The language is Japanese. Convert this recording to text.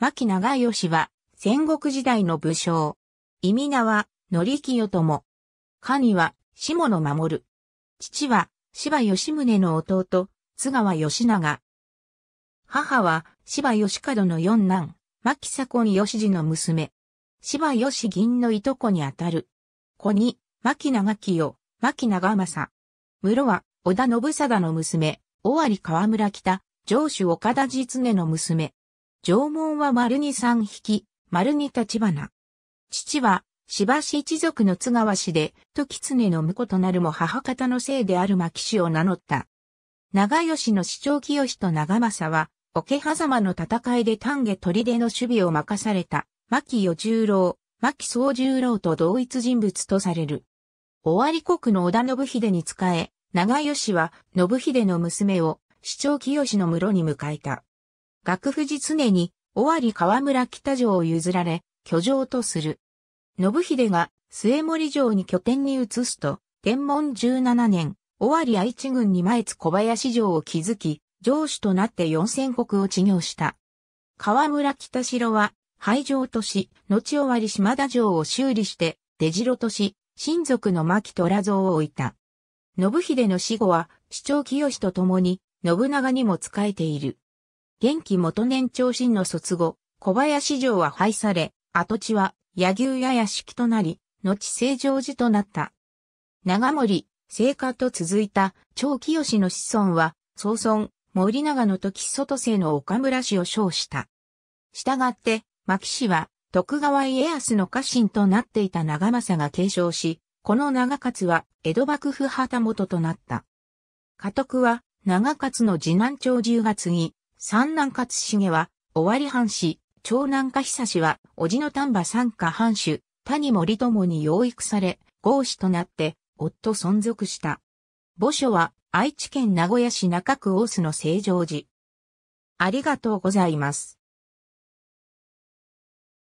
牧長吉は、戦国時代の武将。意味名は、則清友。神は、下野守。父は、芝吉宗の弟、津川吉長。母は、芝吉門の四男、牧左近義次の娘。芝吉銀のいとこにあたる。子に、牧長清、牧長政。室は、織田信貞の娘、尾張川村北、上州岡田実根の娘。縄文は丸に三匹、丸に立花。父は、ばし一族の津川氏で、時常の婿となるも母方のせいである牧氏を名乗った。長吉の市長清と長政は、桶狭間の戦いで丹下砦の守備を任された、牧与十郎、牧総十郎と同一人物とされる。尾張国の織田信秀に仕え、長吉は信秀の娘を市長清の室に迎えた。学富士常に、尾張河村北城を譲られ、居城とする。信秀が末森城に拠点に移すと、天文17年、尾張愛知軍に前津小林城を築き、城主となって四千国を治業した。河村北城は、廃城とし、後尾張島田城を修理して、出城とし、親族の牧虎像を置いた。信秀の死後は、市長清と共に、信長にも仕えている。元気元年長新の卒後、小林城は廃され、跡地は柳生屋屋敷となり、後成城寺となった。長森、聖火と続いた長清の子孫は、総孫、森長の時外世の岡村氏を称した。したがって、牧氏は、徳川家康の家臣となっていた長政が継承し、この長勝は江戸幕府旗本となった。家督は長勝の次男長十がに。ぎ、三男勝重は、尾張藩士、長男家久氏は、叔父の丹波三家藩主、谷森友に養育され、合子となって、夫存続した。墓所は、愛知県名古屋市中区大須の成城寺。ありがとうございます。